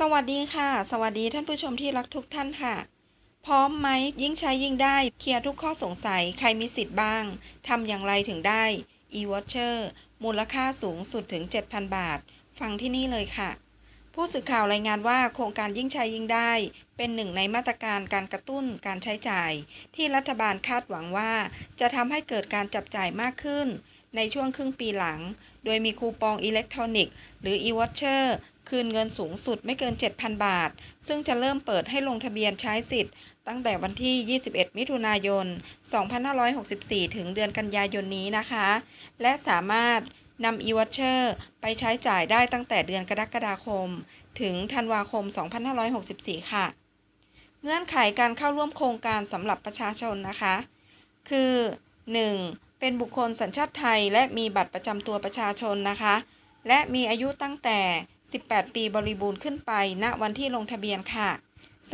สวัสดีค่ะ สวัสดีท่านผู้ชมที่รักทุกท่านค่ะ พร้อมไหมยิ่งใช้ยิ่งได้ เคลียร์ทุกข้อสงสัยใครมีสิทธิ์บ้างทำอย่างไรถึงได้ e w a t c h e r มูลค่าสูงสุดถึง 7,000 บาท ฟังที่นี่เลยค่ะ ผู้สื่อข่าวรายงานว่า โครงการยิ่งใช้ยิ่งได้ เป็นหนึ่งในมาตรการการกระตุ้นการใช้จ่าย ที่รัฐบาลคาดหวังว่า จะทำให้เกิดการจับจ่ายมากขึ้น ในช่วงครึ่งปีหลัง โดยมีคูปองอิเล็กทรอนิกส์หรือ e w a u c h e r คืนเงินสูงสุดไม่เกิน 7,000 บาท ซึ่งจะเริ่มเปิดให้ลงทะเบียนใช้สิทธิ์ ตั้งแต่วันที่ 21 มิถุนายน 2564 ถึงเดือนกันยายนนี้นะคะ และสามารถนำอีวัชเชอร์ไปใช้จ่ายได้ตั้งแต่เดือนกรกฎาคม ถึงธันวาคม 2564 ค่ะ เงื่อนไขการเข้าร่วมโครงการสำหรับประชาชนนะคะ คือ 1. เป็นบุคคลสัญชาติไทย และมีบัตรประจำตัวประชาชนนะคะ และมีอายุตั้งแต่18ปีบริบูรณ์ขึ้นไป ณ วันที่ลงทะเบียนค่ะ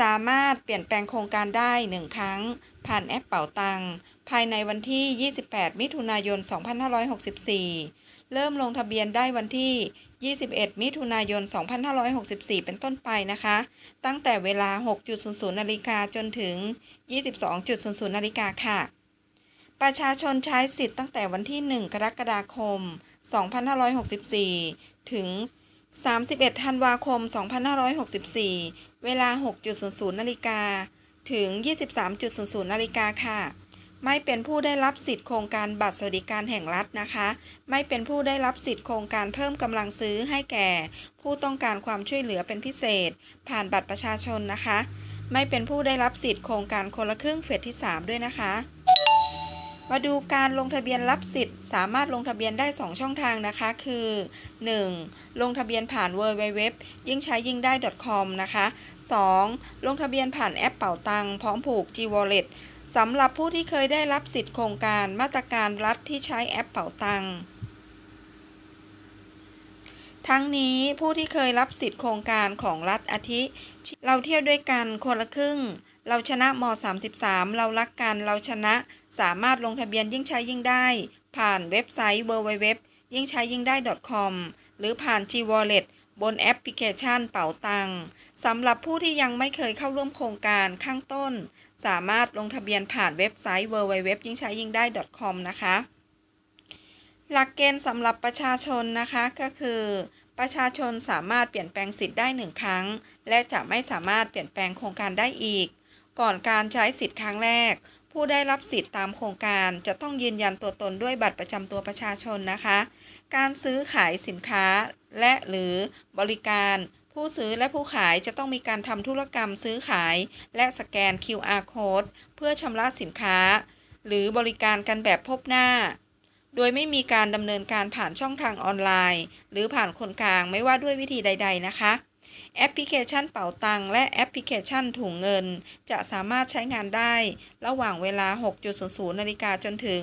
สามารถเปลี่ยนแปลงโครงการได้ 1 ครั้ง ผ่านแอปเป่าตังภายในวันที่ 28 มิถุนายน 2564 เริ่มลงทะเบียนได้วันที่ 21 มิถุนายน 2564 เป็นต้นไปนะคะ ตั้งแต่เวลา 6.00นาฬิกาจนถึง 22.00นาฬิกาค่ะ ประชาชนใช้สิทธิ์ตั้งแต่วันที่ 1 กรกฎาคม 2564 ถึง31ธันวาคม2564 เวลา 6.00นาฬิกาถึง 23.00นาฬิกาค่ะ ไม่เป็นผู้ได้รับสิทธิโครงการบัตรสวัสดิการแห่งรัฐนะคะ ไม่เป็นผู้ได้รับสิทธิโครงการเพิ่มกำลังซื้อให้แก่ผู้ต้องการความช่วยเหลือเป็นพิเศษ ผ่านบัตรประชาชนนะคะ ไม่เป็นผู้ได้รับสิทธิโครงการคนละครึ่งเฟสที่ 3 ด้วยนะคะมาดูการลงทะเบียนรับสิทธิ์สามารถลงทะเบียนได้ 2 ช่องทางนะคะ คือ 1. ลงทะเบียนผ่าน w w w ยิ่งใช้ยิ่งได้ .com นะคะ 2. ลงทะเบียนผ่านแอปเป่าตังพร้อมผูก G Wallet สำหรับผู้ที่เคยได้รับสิทธิ์โครงการมาตรการรัฐที่ใช้แอปเป่าตังทั้งนี้ผู้ที่เคยรับสิทธิ์โครงการของรัฐอาทิ เราเที่ยวด้วยกันคนละครึ่งเราชนะม33 เรารักกัน เราชนะ สามารถลงทะเบียนยิ่งใช้ยิ่งได้ผ่านเว็บไซต์ www ยิ่งใช้ยิ่งได้ .com หรือผ่าน G Wallet บนแอปพลิเคชันเป๋าตังสำหรับผู้ที่ยังไม่เคยเข้าร่วมโครงการข้างต้น สามารถลงทะเบียนผ่านเว็บไซต์ www ยิ่งใช้ยิ่งได้ .com นะคะ หลักเกณฑ์สำหรับประชาชนนะคะก็คือ ประชาชนสามารถเปลี่ยนแปลงสิทธิ์ได้หนึ่งครั้ง และจะไม่สามารถเปลี่ยนแปลงโครงการได้อีกก่อนการใช้สิทธิ์ครั้งแรก ผู้ได้รับสิทธิ์ตามโครงการ จะต้องยืนยันตัวตนด้วยบัตรประจำตัวประชาชนนะคะ การซื้อขายสินค้า และหรือบริการ ผู้ซื้อและผู้ขายจะต้องมีการทำธุรกรรมซื้อขาย และสแกน QR code เพื่อชำระสินค้า หรือบริการกันแบบพบหน้า โดยไม่มีการดำเนินการผ่านช่องทางออนไลน์ หรือผ่านคนกลางไม่ว่าด้วยวิธีใด ๆ นะคะแอปพลิเคชันเป๋าตัง และแอปพลิเคชันถุงเงิน จะสามารถใช้งานได้ ระหว่างเวลา 6.00นาฬิกาจนถึง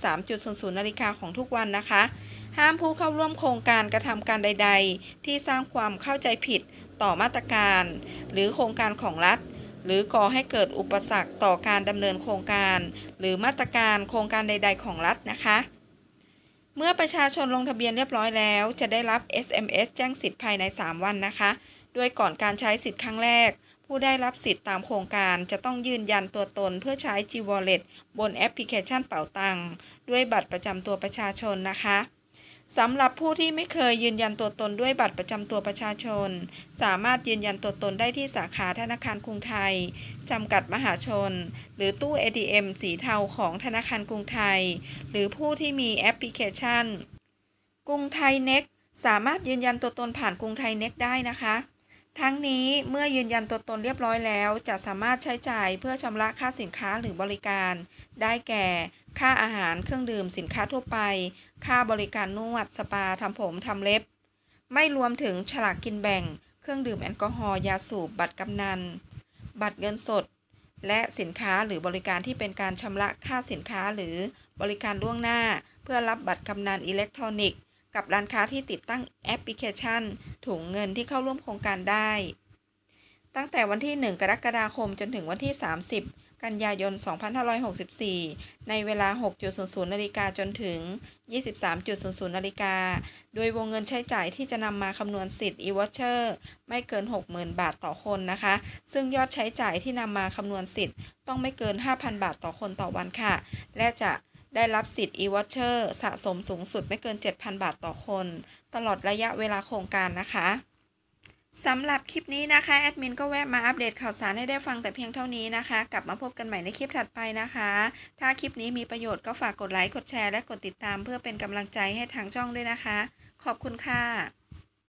23.00นาฬิกาของทุกวันนะคะ ห้ามผู้เข้าร่วมโครงการกระทำการใดๆ ที่สร้างความเข้าใจผิดต่อมาตรการ หรือโครงการของรัฐ หรือก่อให้เกิดอุปสรรคต่อการดำเนินโครงการ หรือมาตรการโครงการใดๆของรัฐนะคะเมื่อประชาชนลงทะเบียนเรียบร้อยแล้ว จะได้รับ SMS แจ้งสิทธิ์ภายใน 3 วันนะคะ ด้วยก่อนการใช้สิทธิ์ครั้งแรก ผู้ได้รับสิทธิ์ตามโครงการ จะต้องยืนยันตัวตนเพื่อใช้ G Wallet บนแอปพลิเคชันเป๋าตังค์ด้วยบัตรประจำตัวประชาชนนะคะสำหรับผู้ที่ไม่เคยยืนยันตัวตนด้วยบัตรประจำตัวประชาชน สามารถยืนยันตัวตนได้ที่สาขาธนาคารกรุงไทยจำกัดมหาชนหรือตู้ ATM สีเทาของธนาคารกรุงไทย หรือผู้ที่มีแอปพลิเคชันกรุงไทยเน็กสามารถยืนยันตัวตนผ่านกรุงไทยเน็กได้นะคะ ทั้งนี้เมื่อยืนยันตัวตนเรียบร้อยแล้ว จะสามารถใช้จ่ายเพื่อชำระค่าสินค้าหรือบริการ ได้แก่ค่าอาหารเครื่องดื่มสินค้าทั่วไป ค่าบริการนวด สปา ทำผม ทำเล็บ ไม่รวมถึงฉลากกินแบ่ง เครื่องดื่ม แอลกอฮอล์ ยาสูบ บัตรกำนัน บัตรเงินสด และสินค้าหรือบริการที่เป็นการชำระค่าสินค้าหรือบริการล่วงหน้า เพื่อรับบัตรกำนันอิเล็กทรอนิกส์กับร้านค้าที่ติดตั้งแอปพลิเคชันถุงเงินที่เข้าร่วมโครงการได้ ตั้งแต่วันที่ 1 กรกฎาคมจนถึงวันที่ 30กันยายน 2564 ในเวลา 6.00นาฬิกาจนถึง 23.00นาฬิกา โดยวงเงินใช้จ่ายที่จะนำมาคำนวณสิทธิ์ e-voucher ไม่เกิน 60,000 บาทต่อคนนะคะ ซึ่งยอดใช้จ่ายที่นำมาคำนวณสิทธิ์ต้องไม่เกิน 5,000 บาทต่อคนต่อวันค่ะ และจะได้รับสิทธิ์ e-voucher สะสมสูงสุดไม่เกิน 7,000 บาทต่อคน ตลอดระยะเวลาโครงการนะคะสำหรับคลิปนี้นะคะ แอดมินก็แวะมาอัปเดตข่าวสารให้ได้ฟังแต่เพียงเท่านี้นะคะ กลับมาพบกันใหม่ในคลิปถัดไปนะคะ ถ้าคลิปนี้มีประโยชน์ก็ฝากกดไลค์กดแชร์และกดติดตามเพื่อเป็นกำลังใจให้ทางช่องด้วยนะคะ ขอบคุณค่ะ